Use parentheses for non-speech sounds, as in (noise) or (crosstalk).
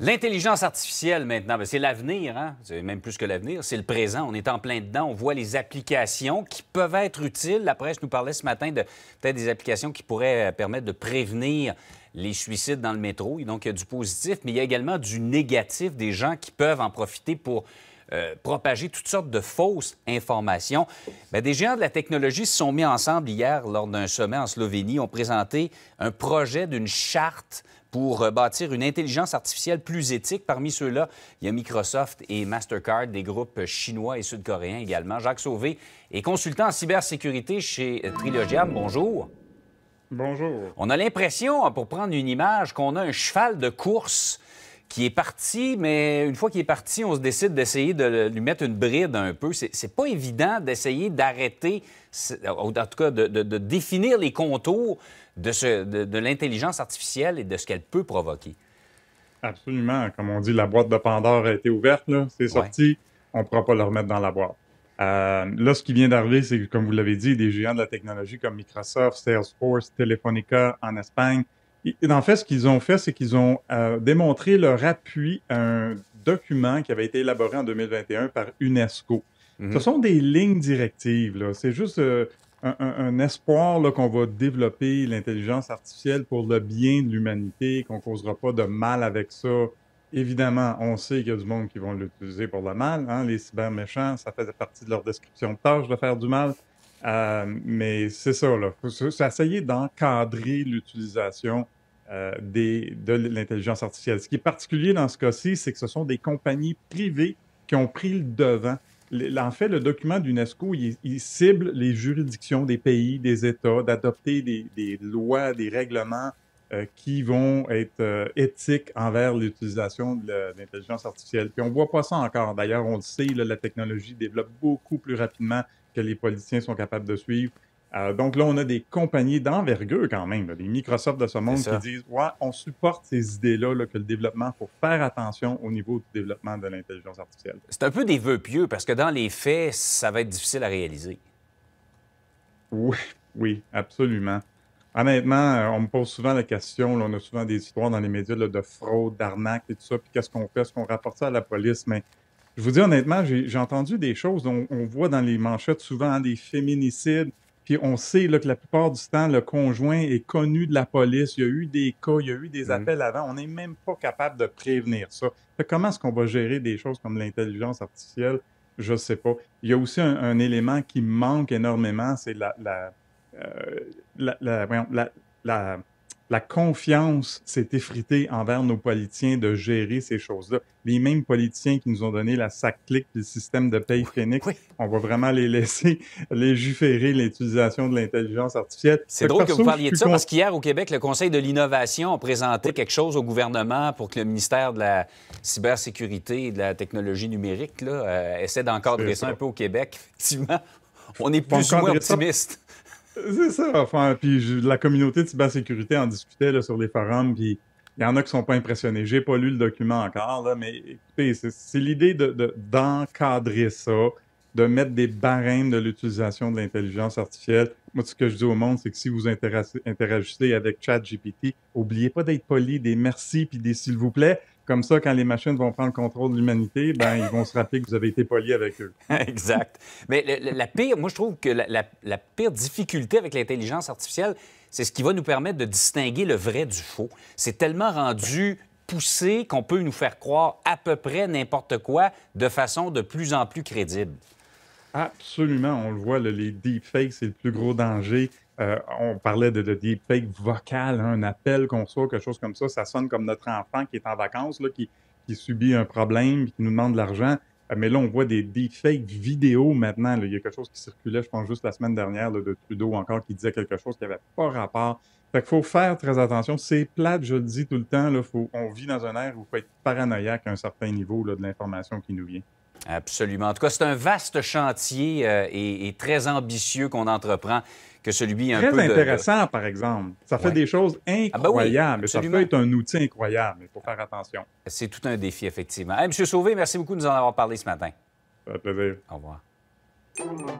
L'intelligence artificielle maintenant, ben, c'est l'avenir, hein. c'est même plus que l'avenir, c'est le présent. On est en plein dedans, on voit les applications qui peuvent être utiles. La presse nous parlait ce matin de peut-être des applications qui pourraient euh, permettre de prévenir les suicides dans le métro. donc, il y a du positif, mais il y a également du négatif des gens qui peuvent en profiter pour euh, propager toutes sortes de fausses informations. Ben, des géants de la technologie se sont mis ensemble hier lors d'un sommet en Slovénie, ont présenté un projet d'une charte pour euh, bâtir une intelligence artificielle plus éthique. Parmi ceux-là, il y a Microsoft et Mastercard, des groupes chinois et sud-coréens également. Jacques Sauvé est consultant en cybersécurité chez euh, Trilogiam. Bonjour. Bonjour. On a l'impression, hein, pour prendre une image, qu'on a un cheval de course qui est parti, mais une fois qu'il est parti, on se décide d'essayer de lui mettre une bride un peu. C'est pas évident d'essayer d'arrêter, en tout cas de, définir les contours de, l'intelligence artificielle et de ce qu'elle peut provoquer. Absolument. Comme on dit, la boîte de Pandore a été ouverte, c'est sorti, on ne pourra pas le remettre dans la boîte. Euh, là, ce qui vient d'arriver, c'est, que, comme vous l'avez dit, des géants de la technologie comme Microsoft, Salesforce, Telefonica en Espagne en fait, ce qu'ils ont fait, c'est qu'ils ont euh, démontré leur appui à un document qui avait été élaboré en 2021 par UNESCO. Mhm. Ce sont des lignes directives. C'est juste euh, un, espoir qu'on va développer l'intelligence artificielle pour le bien de l'humanité, qu'on ne causera pas de mal avec ça. Évidemment, on sait qu'il y a du monde qui vont l'utiliser pour le mal. Hein? Les cyberméchants, ça fait partie de leur description de tâche de faire du mal. Euh, mais c'est ça, là. Faut, essayer d'encadrer l'utilisation euh, de l'intelligence artificielle. Ce qui est particulier dans ce cas-ci, c'est que ce sont des compagnies privées qui ont pris le devant. En fait, le document d'UNESCO, il, cible les juridictions des pays, des États, d'adopter des, lois, des règlements euh, qui vont être euh, éthiques envers l'utilisation de l'intelligence artificielle. Puis on ne voit pas ça encore. D'ailleurs, on le sait, la technologie développe beaucoup plus rapidement que les politiciens sont capables de suivre. Euh, donc là, on a des compagnies d'envergure quand même, des Microsoft de ce monde qui disent Ouais, on supporte ces idées-là que le développement, faut faire attention au niveau du développement de l'intelligence artificielle. C'est un peu des vœux pieux parce que dans les faits, ça va être difficile à réaliser. Oui, oui, absolument. Honnêtement, euh, on me pose souvent la question, on a souvent des histoires dans les médias de fraude, d'arnaque et tout ça, puis qu'est-ce qu'on fait, est-ce qu'on rapporte ça à la police, mais je vous dis honnêtement, j'ai entendu des choses dont on voit dans les manchettes souvent hein, des féminicides, puis on sait là, que la plupart du temps, le conjoint est connu de la police. Il y a eu des cas, il y a eu des mm-hmm. appels avant. On n'est même pas capable de prévenir ça. comment est-ce qu'on va gérer des choses comme l'intelligence artificielle? Je ne sais pas. Il y a aussi un, élément qui manque énormément, c'est la, la, euh, la la confiance s'est effritée envers nos politiciens de gérer ces choses-là. Les mêmes politiciens qui nous ont donné la sac-clic le système de paye Phoenix, on va vraiment les laisser (laughs) légiférer l'utilisation de l'intelligence artificielle. C'est drôle que vous parliez de ça parce qu'hier au Québec, le Conseil de l'innovation a présenté quelque chose au gouvernement pour que le ministère de la cybersécurité et de la technologie numérique euh, essaie d'encadrer ça un peu au Québec. (laughs) Effectivement, on est plus ou moins optimiste. C'est ça, enfin, puis la communauté de cybersécurité en discutait sur les forums, puis il y en a qui ne sont pas impressionnés. J'ai pas lu le document encore, mais écoutez, c'est l'idée d'encadrer ça, de mettre des barèmes de l'utilisation de l'intelligence artificielle. Moi, ce que je dis au monde, c'est que si vous interagissez avec ChatGPT, oubliez pas d'être poli, des merci puis des s'il vous plaît. Comme ça, quand les machines vont prendre le contrôle de l'humanité, ben, ils vont se rappeler que vous avez été poli avec eux. (laughs) exact. Mais la pire, moi, je trouve que la pire difficulté avec l'intelligence artificielle, c'est ce qui va nous permettre de distinguer le vrai du faux. C'est tellement rendu poussé qu'on peut nous faire croire à peu près n'importe quoi de façon de plus en plus crédible. Absolument, on le voit, les deepfakes, c'est le plus gros danger. Euh, on parlait de, deepfakes vocales, un appel qu'on reçoit, quelque chose comme ça. Ça sonne comme notre enfant qui est en vacances, qui, subit un problème, qui nous demande de l'argent. Euh, mais là, on voit des deepfakes vidéo maintenant. Il y a quelque chose qui circulait, je pense, juste la semaine dernière de Trudeau encore qui disait quelque chose qui n'avait pas rapport. Fait qu'il faut faire très attention. C'est plate, je le dis tout le temps. Là, faut, on vit dans un air où il faut être paranoïaque à un certain niveau de l'information qui nous vient. Absolument. En tout cas, c'est un vaste chantier euh, et, très ambitieux qu'on entreprend que celui un très peu intéressant, par exemple. Ça fait des choses ah, ben incroyables. Ah ça peut un outil incroyable, mais il faut faire attention. C'est tout un défi, effectivement. monsieur M. Sauvé, merci beaucoup de nous en avoir parlé ce matin. Ça fait plaisir. Au revoir.